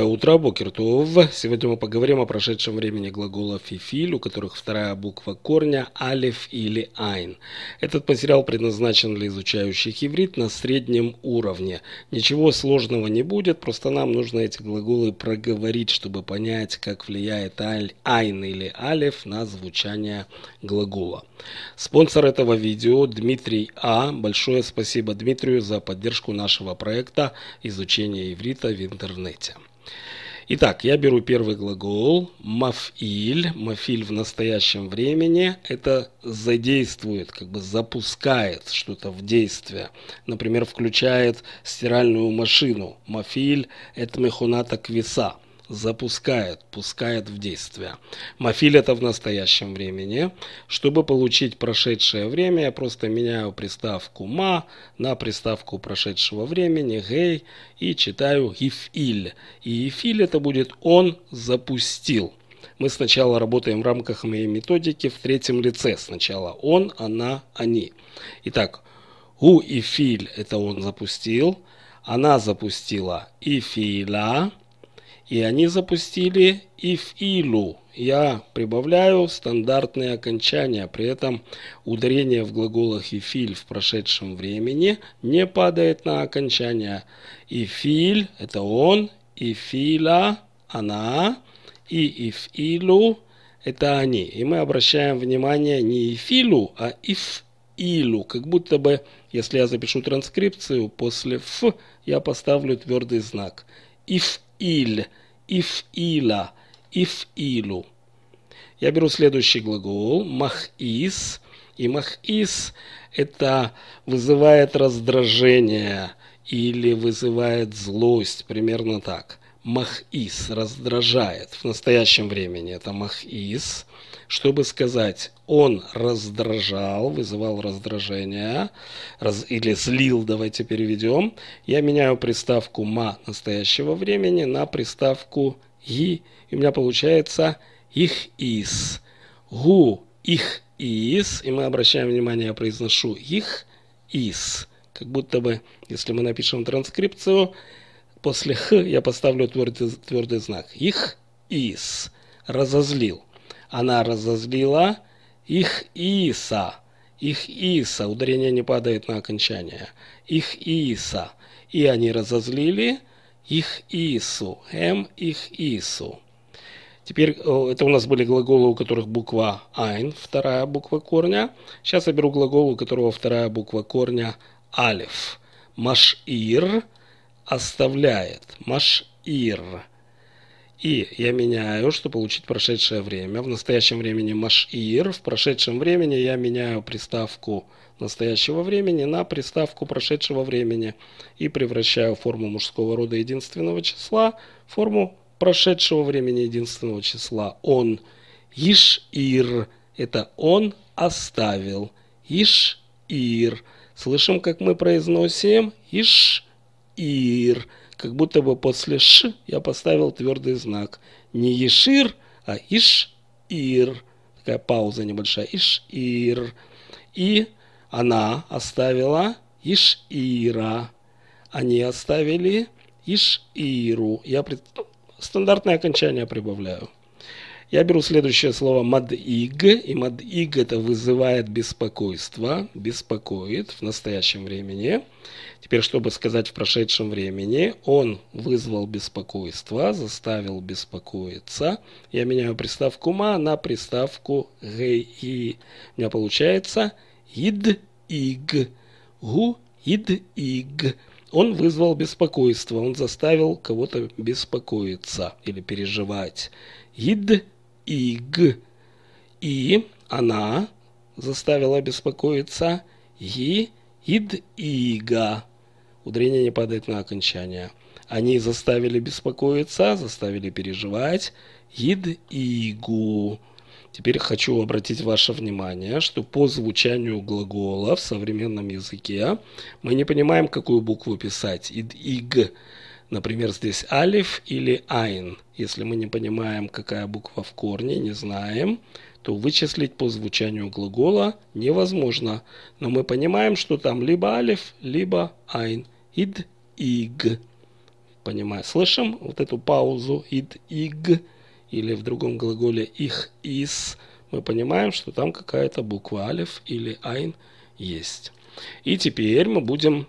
утра, Бокертов. Сегодня мы поговорим о прошедшем времени глаголов и филь, у которых вторая буква корня – алиф или айн. Этот материал предназначен для изучающих иврит на среднем уровне. Ничего сложного не будет, просто нам нужно эти глаголы проговорить, чтобы понять, как влияет аль, айн или алиф на звучание глагола. Спонсор этого видео – Дмитрий А. Большое спасибо Дмитрию за поддержку нашего проекта изучения иврита в интернете. Итак, я беру первый глагол мафиль. Мафиль в настоящем времени это задействует, как бы запускает что-то в действие. Например, включает стиральную машину. Мафиль это мехуната квиса – запускает, пускает в действие. Мафиль это в настоящем времени. Чтобы получить прошедшее время, я просто меняю приставку ма на приставку прошедшего времени, гей, и читаю гифиль. И гифиль это будет он запустил. Мы сначала работаем в рамках моей методики в третьем лице. Сначала он, она, они. Итак, у и это он запустил. Она запустила и и они запустили if илю. Я прибавляю стандартные окончания. При этом ударение в глаголах ифиль в прошедшем времени не падает на окончание. Ифиль – это он, ифиля – она, и ифилю – это они. И мы обращаем внимание не ифилю, а иф илю, как будто бы, если я запишу транскрипцию, после «ф» я поставлю твердый знак. Иф-иль – ифила, ифилу. Я беру следующий глагол махис. И махис – это вызывает раздражение или вызывает злость, примерно так. Махис – раздражает в настоящем времени. Это махис. Махис чтобы сказать, он раздражал, вызывал раздражение, раз, или злил, давайте переведем. Я меняю приставку «ма» настоящего времени на приставку «и», и у меня получается «их из», «гу», «их из», и мы обращаем внимание, я произношу «их из», как будто бы, если мы напишем транскрипцию, после «х» я поставлю твердый, твердый знак «их из», «разозлил». Она разозлила их Иса. Их Иса. Ударение не падает на окончание. Их Иса. И они разозлили их Ису. М эм их Ису. Теперь это у нас были глаголы, у которых буква айн, вторая буква корня. Сейчас я беру глагол, у которого вторая буква корня алиф. Машир оставляет. Машир и я меняю, чтобы получить прошедшее время. В настоящем времени машир. В прошедшем времени я меняю приставку настоящего времени на приставку прошедшего времени и превращаю форму мужского рода единственного числа в форму прошедшего времени единственного числа. Он ишир. Это он оставил. Ишир. Слышим, как мы произносим ишир как будто бы после «ш» я поставил твердый знак. Не «ешир», а «иш-ир». Такая пауза небольшая. «Иш-ир». И она оставила «иш-ира». Они оставили «иш-иру». Я пред... Ну, стандартное окончание прибавляю. Я беру следующее слово мадиг, и мадиг это вызывает беспокойство, беспокоит в настоящем времени. Теперь, чтобы сказать в прошедшем времени, он вызвал беспокойство, заставил беспокоиться. Я меняю приставку ма на приставку и У меня получается ид иг, гу ид иг. Он вызвал беспокойство, он заставил кого-то беспокоиться или переживать. Ид иг. И она заставила беспокоиться и ид ига. Ударение не падает на окончание. Они заставили беспокоиться, заставили переживать ид игу. Теперь хочу обратить ваше внимание, что по звучанию глагола в современном языке мы не понимаем, какую букву писать, ид иг. Например, здесь алиф или айн. Если мы не понимаем, какая буква в корне, не знаем, то вычислить по звучанию глагола невозможно. Но мы понимаем, что там либо алиф, либо айн. Ид, иг. Понимаю. Слышим вот эту паузу ид, иг. Или в другом глаголе их, из. Мы понимаем, что там какая-то буква алиф или айн есть. И теперь мы будем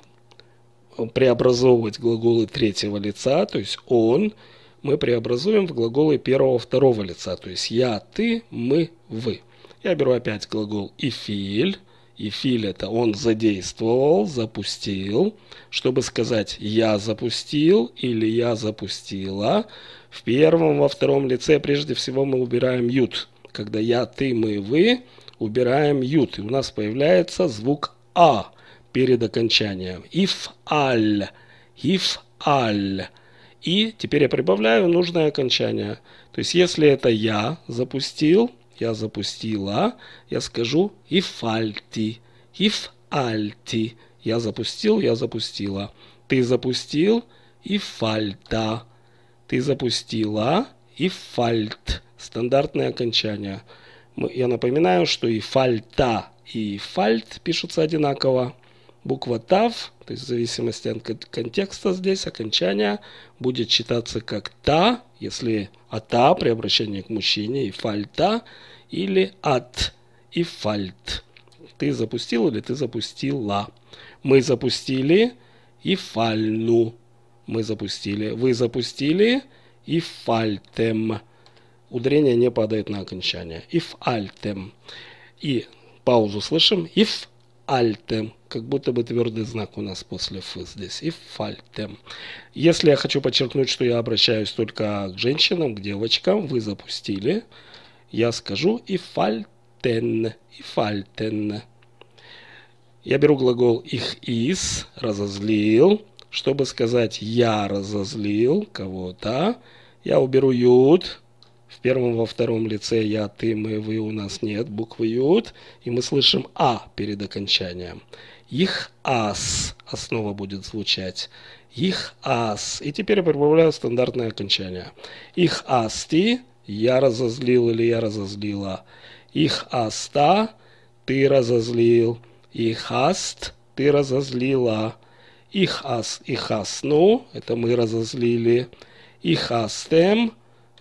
преобразовывать глаголы третьего лица, то есть он, мы преобразуем в глаголы первого, второго лица, то есть я, ты, мы, вы. Я беру опять глагол «ифиль». «Ифиль» — это он задействовал, запустил. Чтобы сказать «я запустил» или «я запустила», в первом, во втором лице прежде всего мы убираем «ют». Когда «я», «ты», «мы», «вы», убираем «ют», и у нас появляется звук «а» перед окончанием. If аль, if аль. И теперь я прибавляю нужное окончание. То есть если это я запустил, я запустила, я скажу if альти, if альти. Я запустил, я запустила. Ты запустил и фальта. Ты запустила и фальт. Стандартное окончание. Я напоминаю, что и фальта, и фальт пишутся одинаково. Буква «тав», то есть в зависимости от контекста здесь, окончания, будет читаться как «та», если «ата» при обращении к мужчине, и «фальта», или «ат» и «фальт». Ты запустил или ты запустила. Мы запустили и фальну. Мы запустили. Вы запустили и фальтем. Ударение не падает на окончание. И фальтем. И паузу слышим. И фальтем альтем, как будто бы твердый знак у нас после ф здесь, и фальтем. Если я хочу подчеркнуть, что я обращаюсь только к женщинам, к девочкам, вы запустили, я скажу и фальтен, и фальтен. Я беру глагол их из, разозлил, чтобы сказать я разозлил кого-то, я уберу ют, в первом, во втором лице я, ты, мы, вы у нас нет буквы Юд, и мы слышим А перед окончанием. Их ас основа будет звучать. Их ас. И теперь я прибавляю стандартное окончание. Их асти, я разозлил или я разозлила. Их аста, ты разозлил. Их аст, ты разозлила. Их ас, их асну, это мы разозлили. Их астем,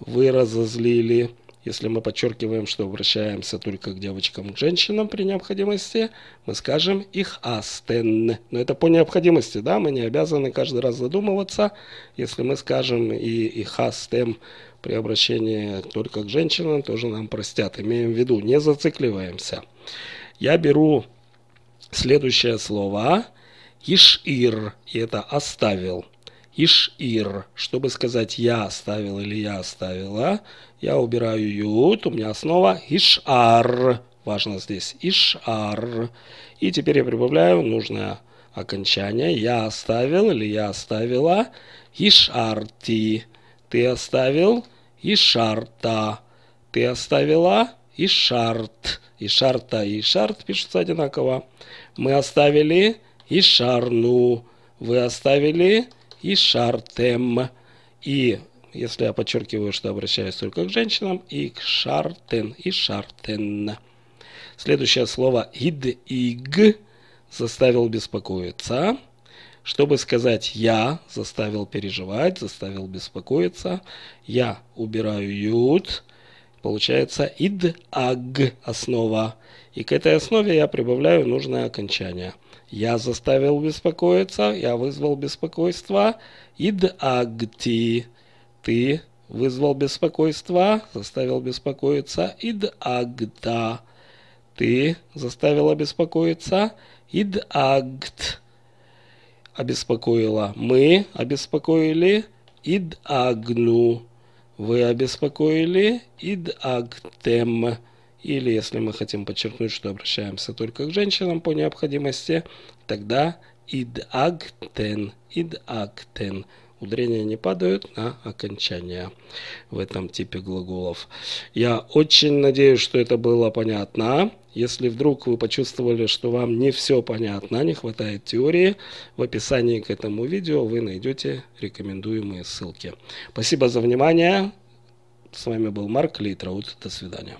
вы разозлили, если мы подчеркиваем, что обращаемся только к девочкам, к женщинам при необходимости, мы скажем их астен. Но это по необходимости, да, мы не обязаны каждый раз задумываться. Если мы скажем и их астем при обращении только к женщинам, тоже нам простят. Имеем в виду, не зацикливаемся. Я беру следующее слово «ишир», и это «оставил» иш-ир, чтобы сказать я оставил или я оставила, я убираю ют, у меня основа иш-ар, важно здесь иш-ар, И теперь я прибавляю нужное окончание, я оставил или я оставила Ишарти, ты оставил иш Ишарта, ты оставила иш-арт, Ишарт, Ишарта и Ишарт пишутся одинаково. Мы оставили иш Ишарну, вы оставили и шартем. И если я подчеркиваю, что обращаюсь только к женщинам, и к шартен, и шартен. Следующее слово ид «идиг» заставил беспокоиться. Чтобы сказать «я», заставил переживать, заставил беспокоиться. «Я убираю ют», Получается ид-аг основа. И к этой основе я прибавляю нужное окончание. Я заставил беспокоиться, я вызвал беспокойство. Ид-агти. Ты вызвал беспокойство, заставил беспокоиться. Ид-агта. Ты заставила беспокоиться. Ид-агт. Обеспокоила. Мы обеспокоили. Ид-агну. Вы обеспокоили идагтем, или если мы хотим подчеркнуть, что обращаемся только к женщинам по необходимости, тогда идагтен, идагтен. Ударения не падают на окончание в этом типе глаголов. Я очень надеюсь, что это было понятно. Если вдруг вы почувствовали, что вам не все понятно, не хватает теории, в описании к этому видео вы найдете рекомендуемые ссылки. Спасибо за внимание. С вами был Марк Лейтраут. До свидания.